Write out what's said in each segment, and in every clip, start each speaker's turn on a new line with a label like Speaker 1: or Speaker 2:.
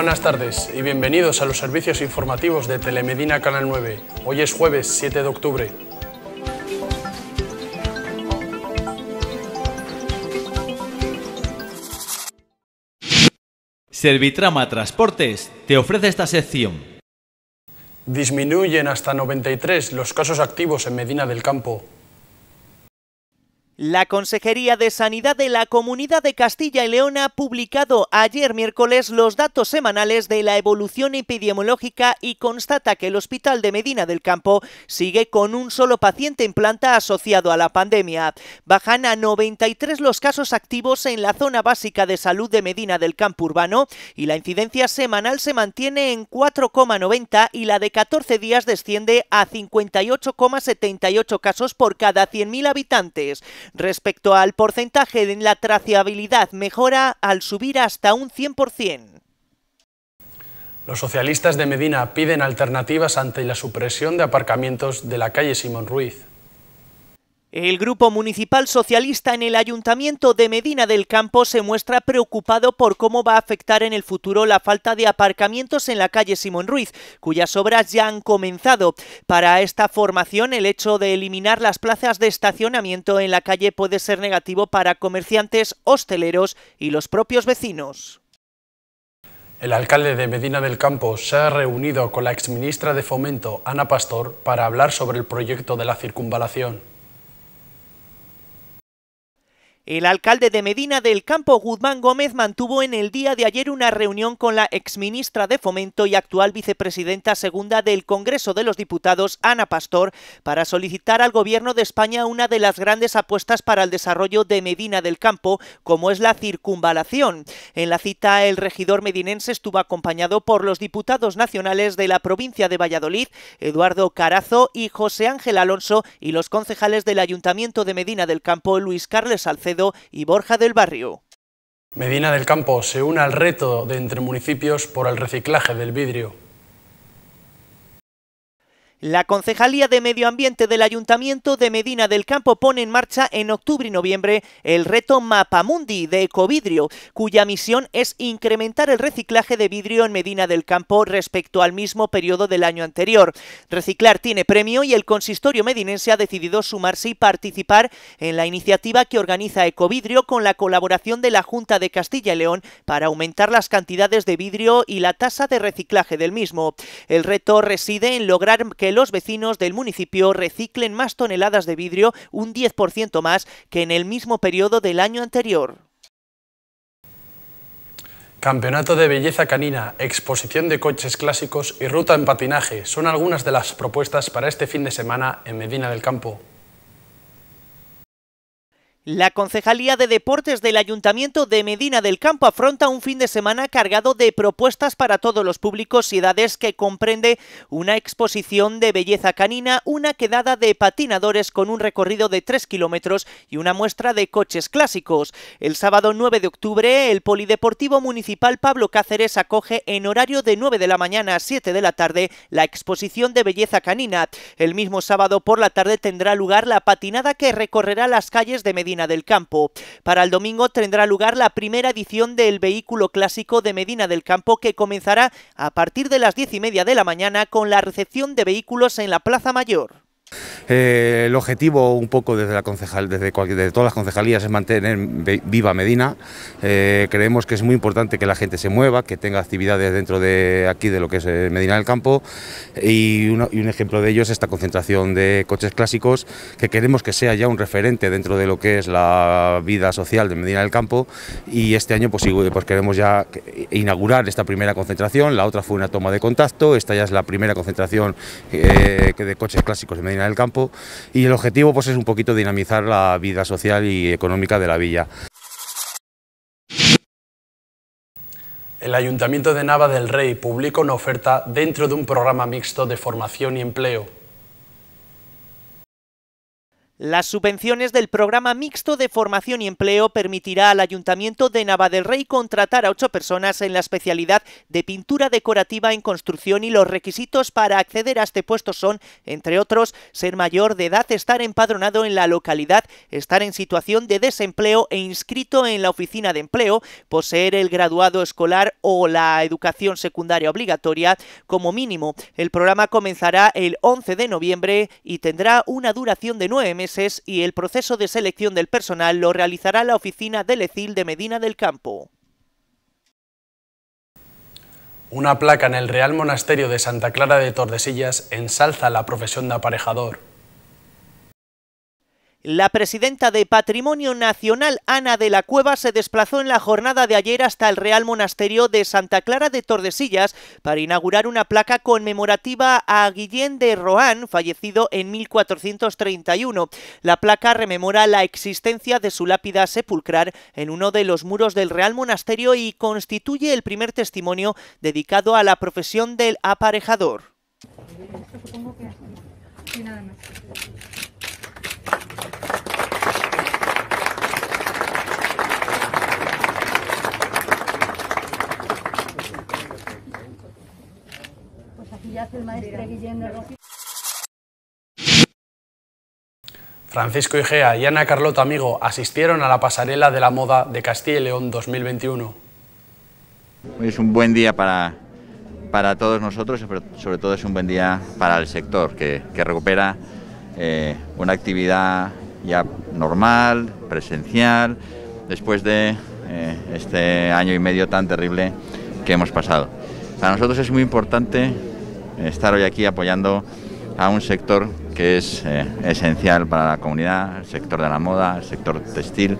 Speaker 1: Buenas tardes y bienvenidos a los servicios informativos de Telemedina Canal 9. Hoy es jueves 7 de octubre.
Speaker 2: Servitrama
Speaker 3: Transportes te ofrece esta sección.
Speaker 1: Disminuyen hasta 93 los casos activos en Medina del Campo.
Speaker 4: La Consejería de Sanidad de la Comunidad de Castilla y León ha publicado ayer miércoles los datos semanales de la evolución epidemiológica y constata que el Hospital de Medina del Campo sigue con un solo paciente en planta asociado a la pandemia. Bajan a 93 los casos activos en la zona básica de salud de Medina del Campo urbano y la incidencia semanal se mantiene en 4,90 y la de 14 días desciende a 58,78 casos por cada 100.000 habitantes. Respecto al porcentaje de la traciabilidad, mejora al subir hasta un 100%.
Speaker 1: Los socialistas de Medina piden alternativas ante la supresión de
Speaker 4: aparcamientos de la calle Simón Ruiz. El Grupo Municipal Socialista en el Ayuntamiento de Medina del Campo se muestra preocupado por cómo va a afectar en el futuro la falta de aparcamientos en la calle Simón Ruiz, cuyas obras ya han comenzado. Para esta formación, el hecho de eliminar las plazas de estacionamiento en la calle puede ser negativo para comerciantes, hosteleros y los propios vecinos.
Speaker 1: El alcalde de Medina del Campo se ha reunido con la exministra de Fomento, Ana Pastor, para hablar sobre el proyecto de la circunvalación.
Speaker 4: El alcalde de Medina del Campo, Guzmán Gómez, mantuvo en el día de ayer una reunión con la exministra de Fomento y actual vicepresidenta segunda del Congreso de los Diputados, Ana Pastor, para solicitar al Gobierno de España una de las grandes apuestas para el desarrollo de Medina del Campo, como es la circunvalación. En la cita, el regidor medinense estuvo acompañado por los diputados nacionales de la provincia de Valladolid, Eduardo Carazo y José Ángel Alonso, y los concejales del Ayuntamiento de Medina del Campo, Luis Carles Salcedo y Borja del Barrio.
Speaker 1: Medina del Campo se une al reto de entre municipios por el reciclaje del vidrio.
Speaker 4: La Concejalía de Medio Ambiente del Ayuntamiento de Medina del Campo pone en marcha en octubre y noviembre el reto Mapamundi de Ecovidrio, cuya misión es incrementar el reciclaje de vidrio en Medina del Campo respecto al mismo periodo del año anterior. Reciclar tiene premio y el consistorio medinense ha decidido sumarse y participar en la iniciativa que organiza Ecovidrio con la colaboración de la Junta de Castilla y León para aumentar las cantidades de vidrio y la tasa de reciclaje del mismo. El reto reside en lograr que los vecinos del municipio reciclen más toneladas de vidrio, un 10% más que en el mismo periodo del año anterior.
Speaker 1: Campeonato de belleza canina, exposición de coches clásicos y ruta en patinaje son algunas de las propuestas para este fin de semana en Medina del Campo.
Speaker 4: La Concejalía de Deportes del Ayuntamiento de Medina del Campo afronta un fin de semana cargado de propuestas para todos los públicos y edades que comprende una exposición de belleza canina, una quedada de patinadores con un recorrido de 3 kilómetros y una muestra de coches clásicos. El sábado 9 de octubre, el Polideportivo Municipal Pablo Cáceres acoge en horario de 9 de la mañana a 7 de la tarde la exposición de belleza canina. El mismo sábado por la tarde tendrá lugar la patinada que recorrerá las calles de Medina del Campo. Para el domingo tendrá lugar la primera edición del vehículo clásico de Medina del Campo que comenzará a partir de las diez y media de la mañana con la recepción de vehículos en la Plaza Mayor.
Speaker 1: Eh, el objetivo un poco desde, todas las concejalías es mantener viva Medina. Eh, creemos que es muy importante que la gente se mueva, que tenga actividades dentro de aquí de lo que es eh, Medina del Campo y, un ejemplo de ello es esta concentración de coches clásicos que queremos que sea ya un referente dentro de lo que es la vida social de Medina del Campo y este año pues, pues queremos ya inaugurar esta primera concentración, la otra fue una toma de contacto, esta ya es la primera concentración de coches clásicos de Medina el Campo y el objetivo pues, es un poquito dinamizar la vida social y económica de la villa. El Ayuntamiento de Nava del Rey publica una oferta dentro de un programa mixto de formación y empleo
Speaker 4: las subvenciones del programa mixto de formación y empleo permitirá al Ayuntamiento de Nava Rey contratar a ocho personas en la especialidad de pintura decorativa en construcción y los requisitos para acceder a este puesto son, entre otros, ser mayor de edad, estar empadronado en la localidad, estar en situación de desempleo e inscrito en la oficina de empleo, poseer el graduado escolar o la educación secundaria obligatoria como mínimo. El programa comenzará el 11 de noviembre y tendrá una duración de nueve meses y el proceso de selección del personal lo realizará la oficina del ECIL de Medina del Campo.
Speaker 1: Una placa en el Real Monasterio de Santa Clara de Tordesillas ensalza la profesión de aparejador.
Speaker 4: La presidenta de Patrimonio Nacional, Ana de la Cueva, se desplazó en la jornada de ayer hasta el Real Monasterio de Santa Clara de Tordesillas para inaugurar una placa conmemorativa a Guillén de Rohan, fallecido en 1431. La placa rememora la existencia de su lápida sepulcral en uno de los muros del Real Monasterio y constituye el primer testimonio dedicado a la profesión del aparejador.
Speaker 3: y
Speaker 1: Francisco Igea y Ana Carlota Amigo asistieron a la pasarela de la moda de Castilla y León 2021.
Speaker 3: es un buen día para, para todos nosotros, pero sobre todo es un buen día para el sector, que, recupera eh, una actividad ya normal, presencial, después de eh, este año y medio tan terrible que hemos pasado. Para nosotros es muy importante estar hoy aquí apoyando a un sector que es eh, esencial para la comunidad, el sector de la moda, el sector textil,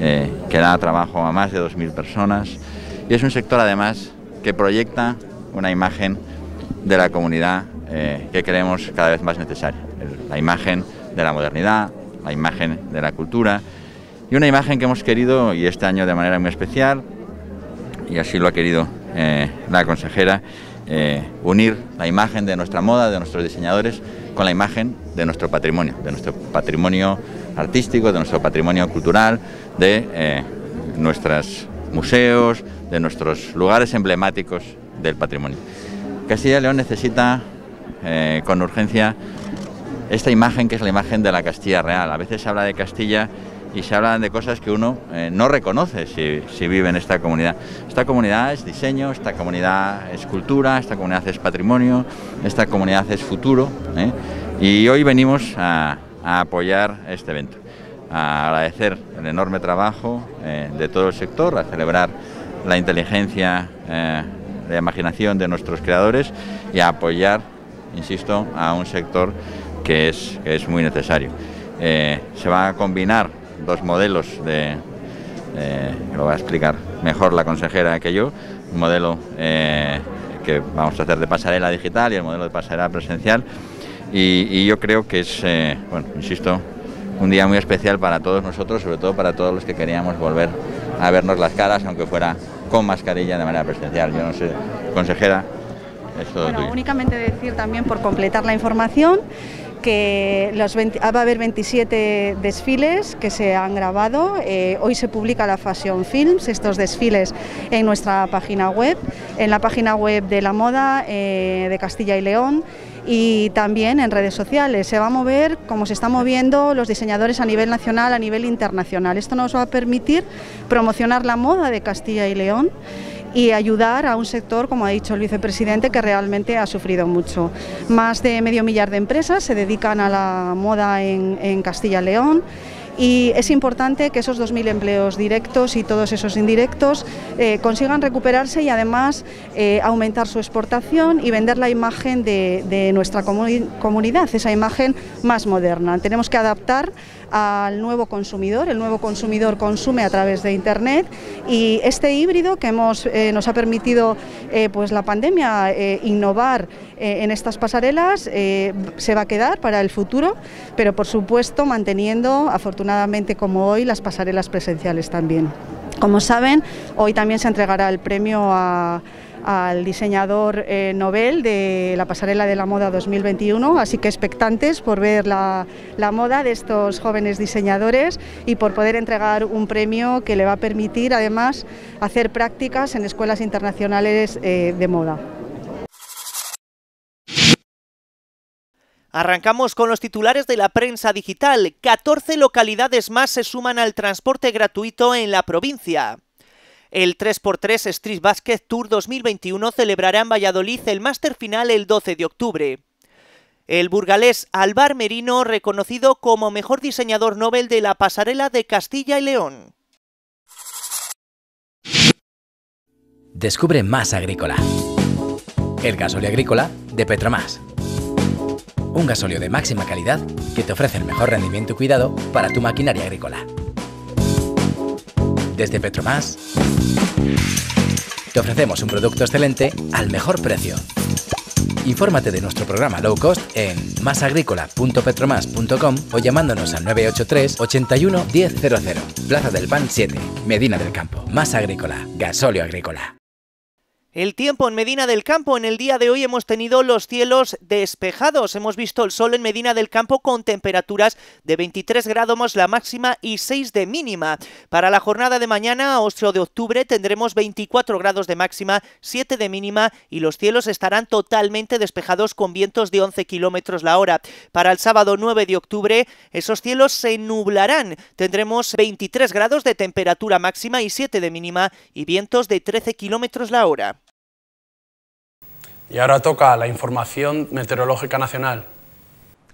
Speaker 3: eh, que da trabajo a más de 2.000 personas y es un sector además que proyecta una imagen de la comunidad eh, que creemos cada vez más necesaria, la imagen de la modernidad, la imagen de la cultura y una imagen que hemos querido, y este año de manera muy especial, y así lo ha querido la consejera, eh, unir la imagen de nuestra moda, de nuestros diseñadores, con la imagen de nuestro patrimonio, de nuestro patrimonio artístico, de nuestro patrimonio cultural, de eh, nuestros museos, de nuestros lugares emblemáticos del patrimonio. Castilla y León necesita eh, con urgencia esta imagen que es la imagen de la Castilla Real. A veces se habla de Castilla y se hablan de cosas que uno eh, no reconoce si, vive en esta comunidad. Esta comunidad es diseño, esta comunidad es cultura, esta comunidad es patrimonio, esta comunidad es futuro ¿eh? y hoy venimos a, apoyar este evento, a agradecer el enorme trabajo eh, de todo el sector, a celebrar la inteligencia, la imaginación de nuestros creadores y a apoyar, insisto, a un sector que es, que es muy necesario. se va a combinar dos modelos de, eh, lo va a explicar mejor la consejera que yo, un modelo eh, que vamos a hacer de pasarela digital y el modelo de pasarela presencial. Y, yo creo que es, eh, bueno, insisto, un día muy especial para todos nosotros, sobre todo para todos los que queríamos volver a vernos las caras, aunque fuera con mascarilla de manera presencial. Yo no sé, consejera, es todo bueno,
Speaker 5: únicamente decir también por completar la información que ah, va a haber 27 desfiles que se han grabado. Eh, hoy se publica la Fashion Films, estos desfiles en nuestra página web, en la página web de la moda eh, de Castilla y León y también en redes sociales. Se va a mover como se están moviendo los diseñadores a nivel nacional, a nivel internacional. Esto nos va a permitir promocionar la moda de Castilla y León y ayudar a un sector, como ha dicho el vicepresidente, que realmente ha sufrido mucho. Más de medio millar de empresas se dedican a la moda en, en Castilla y León y es importante que esos 2.000 empleos directos y todos esos indirectos eh, consigan recuperarse y además eh, aumentar su exportación y vender la imagen de, nuestra comunidad, esa imagen más moderna. Tenemos que adaptar al nuevo consumidor, el nuevo consumidor consume a través de Internet y este híbrido que hemos, eh, nos ha permitido pues la pandemia innovar en estas pasarelas se va a quedar para el futuro, pero por supuesto manteniendo afortunadamente afortunadamente como hoy, las pasarelas presenciales también. Como saben, hoy también se entregará el premio al diseñador eh, Nobel de la Pasarela de la Moda 2021, así que expectantes por ver la, moda de estos jóvenes diseñadores y por poder entregar un premio que le va a permitir además hacer prácticas en escuelas internacionales eh, de moda.
Speaker 4: Arrancamos con los titulares de la prensa digital. 14 localidades más se suman al transporte gratuito en la provincia. El 3x3 Street Basket Tour 2021 celebrará en Valladolid el máster final el 12 de octubre. El burgalés Alvar Merino, reconocido como mejor diseñador Nobel de la pasarela de Castilla y León.
Speaker 2: Descubre más agrícola. El gasóleo agrícola de Más un gasóleo de máxima calidad que te ofrece el mejor rendimiento y cuidado para tu maquinaria agrícola. Desde Petromás te ofrecemos un producto excelente al mejor precio. Infórmate de nuestro programa low cost en masagrícola.petromás.com o llamándonos al 983 81 100. Plaza del Pan 7, Medina del Campo. Más Agrícola, gasóleo agrícola.
Speaker 4: El tiempo en Medina del Campo. En el día de hoy hemos tenido los cielos despejados. Hemos visto el sol en Medina del Campo con temperaturas de 23 grados la máxima y 6 de mínima. Para la jornada de mañana, 8 de octubre, tendremos 24 grados de máxima, 7 de mínima y los cielos estarán totalmente despejados con vientos de 11 kilómetros la hora. Para el sábado 9 de octubre, esos cielos se nublarán. Tendremos 23 grados de temperatura máxima y 7 de mínima y vientos de 13 kilómetros la hora.
Speaker 1: Y ahora toca la Información Meteorológica Nacional.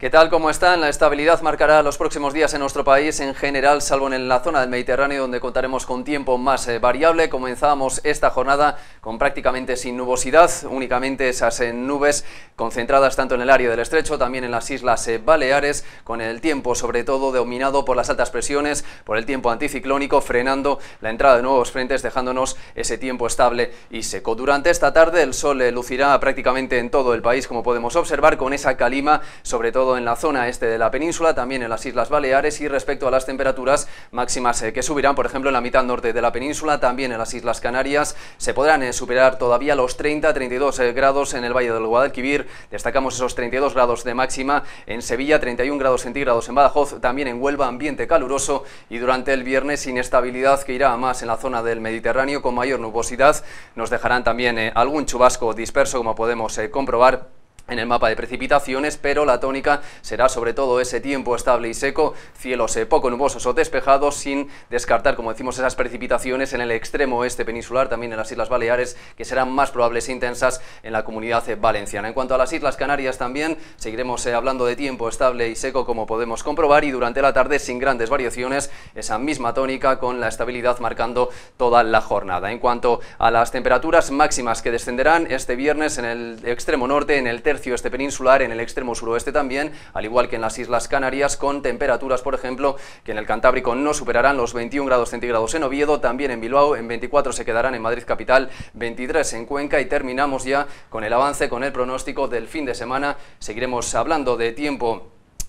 Speaker 2: ¿Qué tal? ¿Cómo están? La estabilidad marcará los próximos días en nuestro país en general, salvo en la zona del Mediterráneo, donde contaremos con tiempo más eh, variable. Comenzamos esta jornada con prácticamente sin nubosidad, únicamente esas eh, nubes concentradas tanto en el área del estrecho, también en las islas eh, Baleares, con el tiempo sobre todo dominado por las altas presiones, por el tiempo anticiclónico, frenando la entrada de nuevos frentes, dejándonos ese tiempo estable y seco. Durante esta tarde el sol lucirá prácticamente en todo el país, como podemos observar, con esa calima, sobre todo en la zona este de la península, también en las Islas Baleares y respecto a las temperaturas máximas eh, que subirán, por ejemplo, en la mitad norte de la península, también en las Islas Canarias, se podrán eh, superar todavía los 30-32 eh, grados en el Valle del Guadalquivir, destacamos esos 32 grados de máxima en Sevilla, 31 grados centígrados en Badajoz, también en Huelva, ambiente caluroso y durante el viernes inestabilidad que irá más en la zona del Mediterráneo con mayor nubosidad, nos dejarán también algún chubasco disperso como podemos comprobar en el mapa de precipitaciones, pero la tónica será sobre todo ese tiempo estable y seco, cielos eh, poco nubosos o despejados, sin descartar, como decimos, esas precipitaciones en el extremo oeste peninsular, también en las Islas Baleares, que serán más probables e intensas en la comunidad eh, valenciana. En cuanto a las Islas Canarias también, seguiremos eh, hablando de tiempo estable y seco, como podemos comprobar, y durante la tarde, sin grandes variaciones, esa misma tónica con la estabilidad marcando toda la jornada. En cuanto a las temperaturas máximas que descenderán este viernes en el extremo norte, en el este peninsular, en el extremo suroeste también, al igual que en las Islas Canarias, con temperaturas, por ejemplo, que en el Cantábrico no superarán los 21 grados centígrados en Oviedo, también en Bilbao, en 24 se quedarán en Madrid capital, 23 en Cuenca y terminamos ya con el avance, con el pronóstico del fin de semana. Seguiremos hablando de tiempo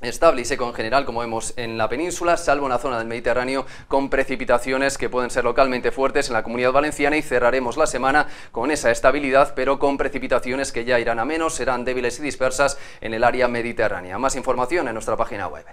Speaker 2: estable y seco en general, como vemos en la península, salvo en la zona del Mediterráneo, con precipitaciones que pueden ser localmente fuertes en la comunidad valenciana y cerraremos la semana con esa estabilidad, pero con precipitaciones que ya irán a menos, serán débiles y dispersas en el área mediterránea. Más información en nuestra página web.